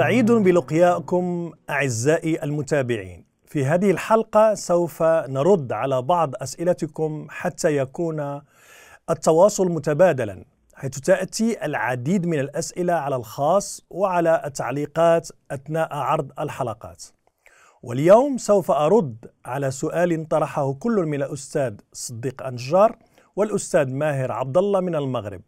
سعيد بلقياكم اعزائي المتابعين. في هذه الحلقه سوف نرد على بعض اسئلتكم حتى يكون التواصل متبادلا حيث تاتي العديد من الاسئله على الخاص وعلى التعليقات اثناء عرض الحلقات. واليوم سوف ارد على سؤال طرحه كل من الاستاذ صديق انجار والاستاذ ماهر عبد الله من المغرب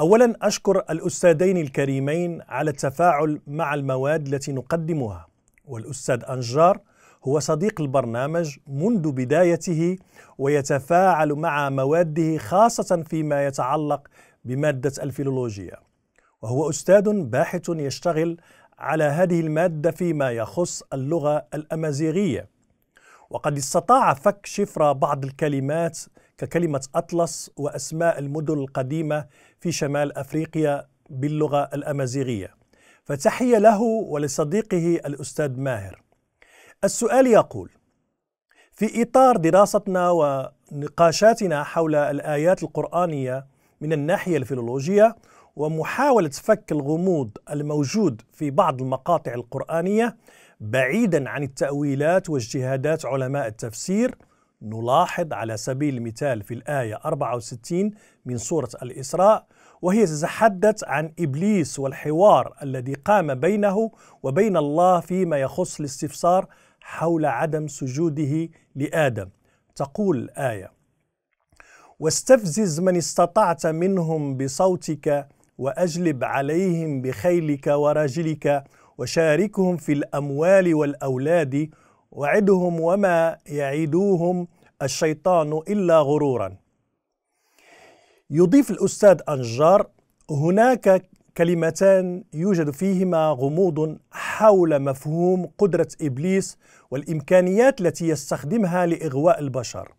اولا اشكر الاستاذين الكريمين على التفاعل مع المواد التي نقدمها والاستاذ انجار هو صديق البرنامج منذ بدايته ويتفاعل مع مواده خاصه فيما يتعلق بماده الفيلولوجيا وهو استاذ باحث يشتغل على هذه الماده فيما يخص اللغه الامازيغيه وقد استطاع فك شفرة بعض الكلمات ككلمة أطلس وأسماء المدن القديمة في شمال أفريقيا باللغة الأمازيغية فتحية له ولصديقه الأستاذ ماهر السؤال يقول في إطار دراستنا ونقاشاتنا حول الآيات القرآنية من الناحية الفيلولوجية ومحاولة فك الغموض الموجود في بعض المقاطع القرآنية بعيدا عن التأويلات واجتهادات علماء التفسير نلاحظ على سبيل المثال في الآية 64 من سورة الإسراء وهي تتحدث عن إبليس والحوار الذي قام بينه وبين الله فيما يخص الاستفسار حول عدم سجوده لآدم تقول الآية واستفزز من استطعت منهم بصوتك وأجلب عليهم بخيلك ورجلك وشاركهم في الأموال والأولاد وعدهم وما يعدوهم الشيطان إلا غرورا يضيف الأستاذ أنجار هناك كلمتان يوجد فيهما غموض حول مفهوم قدرة إبليس والإمكانيات التي يستخدمها لإغواء البشر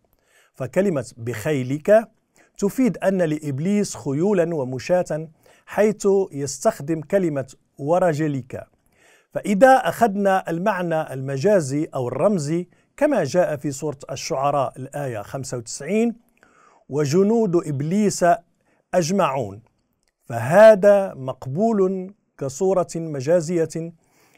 فكلمة بخيلك تفيد أن لإبليس خيولا ومشاة حيث يستخدم كلمة ورجلك فإذا أخذنا المعنى المجازي أو الرمزي كما جاء في سورة الشعراء الآية 95 وجنود إبليس أجمعون فهذا مقبول كصورة مجازية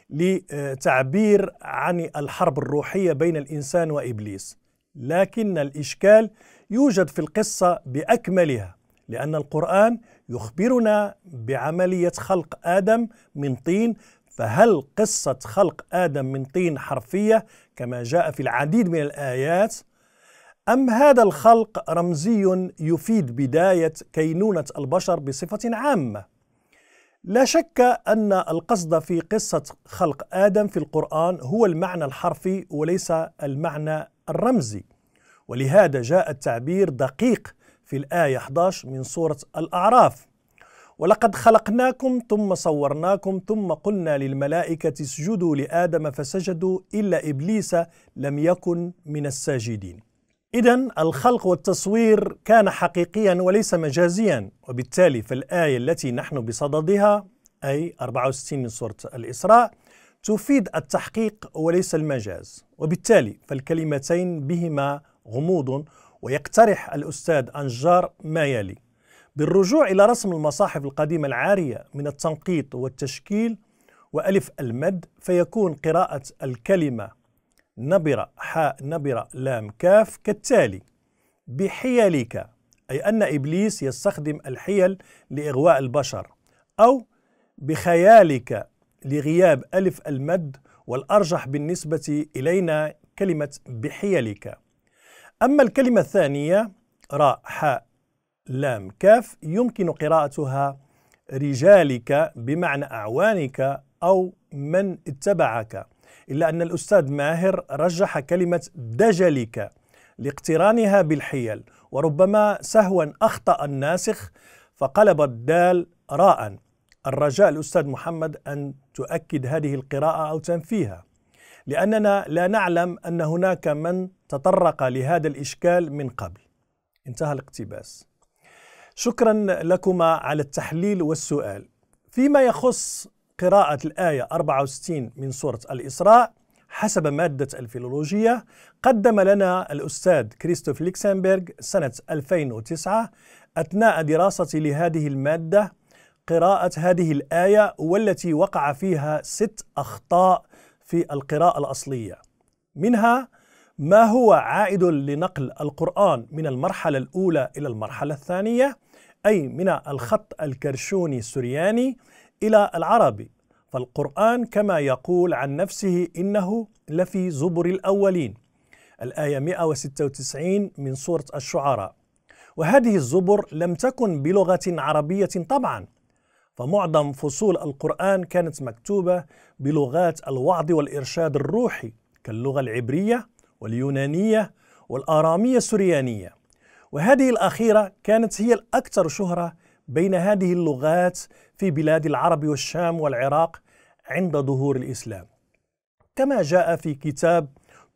لتعبير عن الحرب الروحية بين الإنسان وإبليس لكن الإشكال يوجد في القصة بأكملها لأن القرآن يخبرنا بعملية خلق آدم من طين فهل قصة خلق آدم من طين حرفية كما جاء في العديد من الآيات أم هذا الخلق رمزي يفيد بداية كينونة البشر بصفة عامة؟ لا شك أن القصد في قصة خلق آدم في القرآن هو المعنى الحرفي وليس المعنى الرمزي ولهذا جاء التعبير دقيق في الآية 11 من سورة الأعراف ولقد خلقناكم ثم صورناكم ثم قلنا للملائكة اسجدوا لآدم فسجدوا إلا إبليس لم يكن من الساجدين إذا الخلق والتصوير كان حقيقيا وليس مجازيا وبالتالي فالآية التي نحن بصددها أي 64 من سورة الإسراء تفيد التحقيق وليس المجاز وبالتالي فالكلمتين بهما غموض ويقترح الأستاذ أنجار ما يلي بالرجوع إلى رسم المصاحف القديمة العارية من التنقيط والتشكيل وألف المد فيكون قراءة الكلمة نبرة حاء نبرة لام كاف كالتالي بحيلك أي أن إبليس يستخدم الحيل لإغواء البشر أو بخيالك لغياب ألف المد والأرجح بالنسبة إلينا كلمة بحيلك أما الكلمة الثانية راء حاء لام كاف يمكن قراءتها رجالك بمعنى أعوانك أو من اتبعك إلا أن الأستاذ ماهر رجح كلمة دجلك لاقترانها بالحيل وربما سهوا أخطأ الناسخ فقلب الدال راء الرجاء الأستاذ محمد أن تؤكد هذه القراءة أو تنفيها لأننا لا نعلم أن هناك من تطرق لهذا الإشكال من قبل انتهى الاقتباس شكرا لكما على التحليل والسؤال فيما يخص قراءة الآية 64 من سورة الإسراء حسب مادة الفيلولوجية قدم لنا الأستاذ كريستوف ليكسنبرغ سنة 2009 أثناء دراستي لهذه المادة قراءة هذه الآية والتي وقع فيها ست أخطاء في القراءة الأصلية منها ما هو عائد لنقل القرآن من المرحلة الأولى إلى المرحلة الثانية أي من الخط الكرشوني السرياني إلى العربي فالقرآن كما يقول عن نفسه إنه لفي زبر الأولين الآية 196 من سورة الشعراء وهذه الزبر لم تكن بلغة عربية طبعا فمعظم فصول القرآن كانت مكتوبة بلغات الوعظ والإرشاد الروحي كاللغة العبرية واليونانية والآرامية السريانية وهذه الأخيرة كانت هي الأكثر شهرة بين هذه اللغات في بلاد العرب والشام والعراق عند ظهور الإسلام كما جاء في كتاب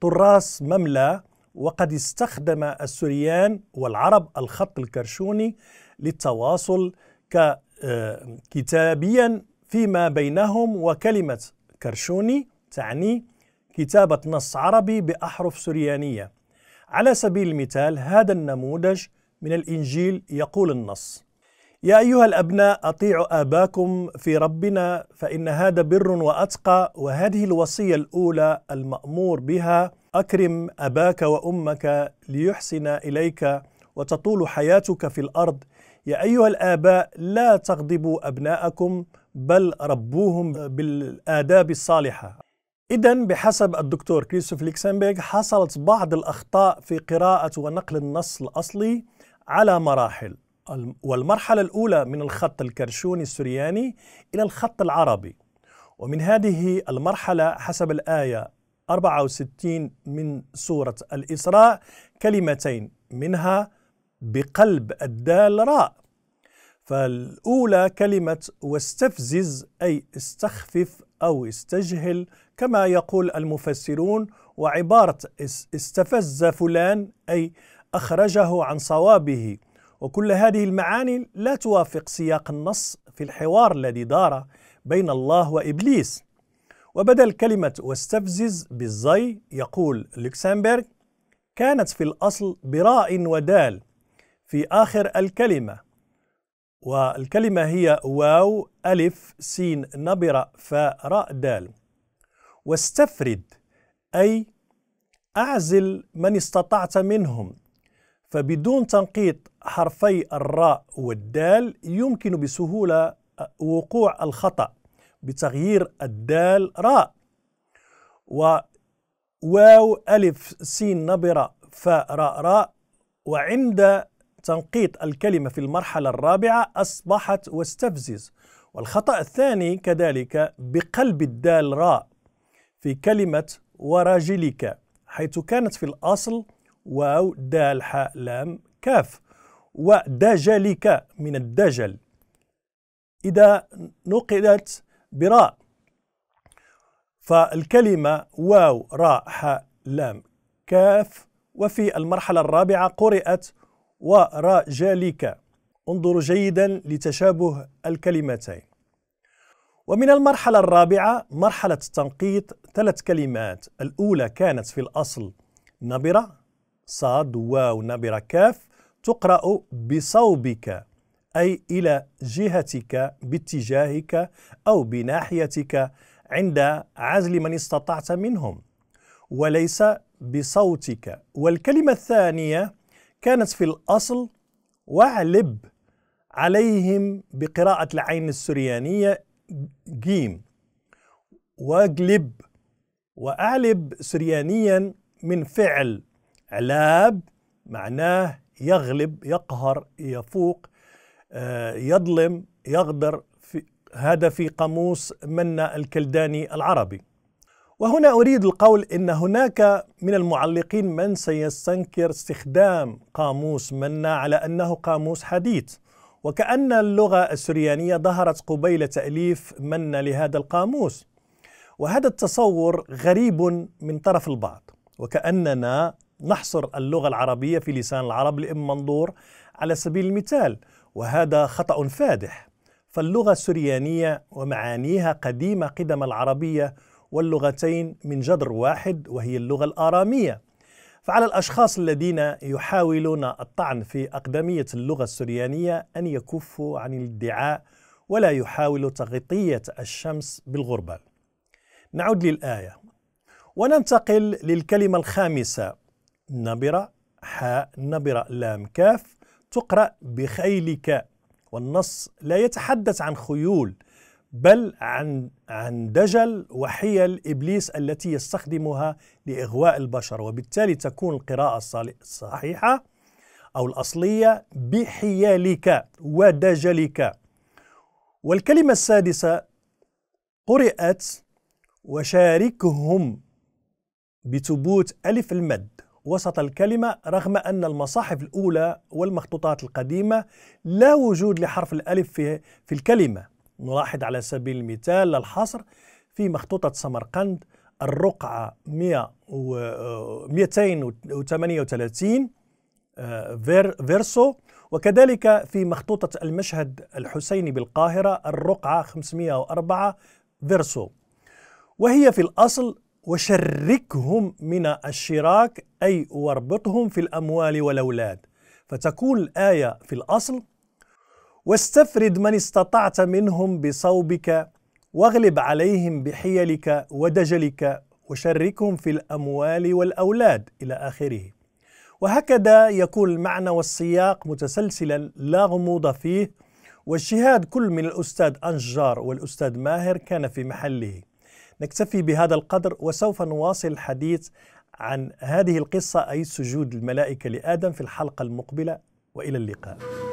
طراس مملى وقد استخدم السريان والعرب الخط الكرشوني للتواصل آه، كتابيا فيما بينهم وكلمة كرشوني تعني كتابة نص عربي بأحرف سريانية على سبيل المثال هذا النموذج من الإنجيل يقول النص يا أيها الأبناء أطيعوا آباكم في ربنا فإن هذا بر وأتقى وهذه الوصية الأولى المأمور بها أكرم أباك وأمك ليحسن إليك وتطول حياتك في الأرض يا أيها الآباء لا تغضبوا أبناءكم بل ربوهم بالآداب الصالحة إذا بحسب الدكتور كريستوف ليكسنبرغ حصلت بعض الأخطاء في قراءة ونقل النص الأصلي على مراحل والمرحلة الأولى من الخط الكرشوني السرياني إلى الخط العربي ومن هذه المرحلة حسب الآية 64 من سورة الإسراء كلمتين منها بقلب الدال راء فالأولى كلمة واستفزز أي استخفف أو استجهل كما يقول المفسرون وعبارة استفز فلان أي أخرجه عن صوابه وكل هذه المعاني لا توافق سياق النص في الحوار الذي دار بين الله وإبليس وبدل كلمة واستفزز بالزي يقول لوكسمبرغ كانت في الأصل براء ودال في آخر الكلمة والكلمة هي واو ألف سين نبرة فاء راء دال واستفرد أي أعزل من استطعت منهم فبدون تنقيط حرفي الراء والدال يمكن بسهولة وقوع الخطأ بتغيير الدال راء وواو ألف سين نبرة فاء راء راء وعند تنقيط الكلمة في المرحلة الرابعة أصبحت واستفزز والخطأ الثاني كذلك بقلب الدال راء في كلمة وراجلك حيث كانت في الأصل واو دال حاء لام كاف ودجلك من الدجل إذا نقلت براء فالكلمة واو راء حاء لام كاف وفي المرحلة الرابعة قرأت ورجالك انظروا جيدا لتشابه الكلمتين ومن المرحلة الرابعة مرحلة التنقيط ثلاث كلمات الأولى كانت في الأصل نبرة صاد واو نبرة كاف تقرأ بصوبك أي إلى جهتك باتجاهك أو بناحيتك عند عزل من استطعت منهم وليس بصوتك والكلمة الثانية كانت في الأصل وعلب عليهم بقراءة العين السريانية جيم واقلب وأعلب سريانيا من فعل علاب معناه يغلب يقهر يفوق آه، يظلم يغدر في هذا في قاموس منا الكلداني العربي وهنا أريد القول أن هناك من المعلقين من سيستنكر استخدام قاموس منا على أنه قاموس حديث وكأن اللغة السريانية ظهرت قبيل تأليف منا لهذا القاموس وهذا التصور غريب من طرف البعض وكأننا نحصر اللغة العربية في لسان العرب لإم منظور على سبيل المثال وهذا خطأ فادح فاللغة السريانية ومعانيها قديمة قدم العربية واللغتين من جذر واحد وهي اللغة الآرامية فعلى الأشخاص الذين يحاولون الطعن في أقدمية اللغة السريانية أن يكفوا عن الادعاء ولا يحاولوا تغطية الشمس بالغربال نعود للآية وننتقل للكلمة الخامسة نبرة حاء نبرة لام كاف تقرأ بخيلك والنص لا يتحدث عن خيول بل عن عن دجل وحيل ابليس التي يستخدمها لاغواء البشر وبالتالي تكون القراءه الصحيحه او الاصليه بحيالك ودجلك والكلمه السادسه قرات وشاركهم بثبوت الف المد وسط الكلمة رغم أن المصاحف الأولى والمخطوطات القديمة لا وجود لحرف الألف في, في الكلمة نلاحظ على سبيل المثال للحصر في مخطوطة سمرقند الرقعة 238 آه، فيرسو وكذلك في مخطوطة المشهد الحسيني بالقاهرة الرقعة 504 فيرسو وهي في الأصل وشركهم من الشراك أي واربطهم في الأموال والأولاد فتكون الآية في الأصل واستفرد من استطعت منهم بصوبك واغلب عليهم بحيلك ودجلك وشركهم في الأموال والأولاد إلى آخره وهكذا يكون المعنى والسياق متسلسلا لا غموض فيه والشهاد كل من الأستاذ أنجار والأستاذ ماهر كان في محله نكتفي بهذا القدر وسوف نواصل الحديث عن هذه القصة أي سجود الملائكة لآدم في الحلقة المقبلة وإلى اللقاء